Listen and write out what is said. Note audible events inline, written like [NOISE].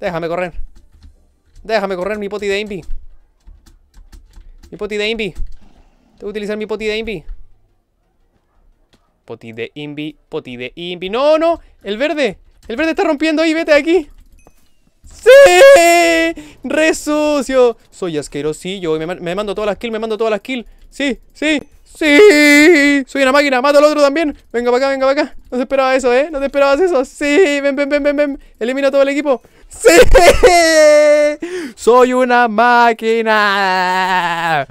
Déjame correr. Déjame correr mi poti de Envy. Mi poti de Envy. Tengo que utilizar mi poti de Envy. Poti de Invi, poti de Invi. ¡No, no! ¡El verde! ¡El verde está rompiendo ahí! ¡Vete de aquí! ¡Sí! resucio! sucio! Soy asquerosillo. Me, me mando todas las kills, me mando todas las kills sí, sí, sí. Soy una máquina, mato al otro también. Venga para acá, venga para acá. No te esperaba eso, ¿eh? No te esperabas eso. Sí, ven, ven, ven, ven, ven. Elimina todo el equipo. Sí, [LAUGHS] soy una máquina.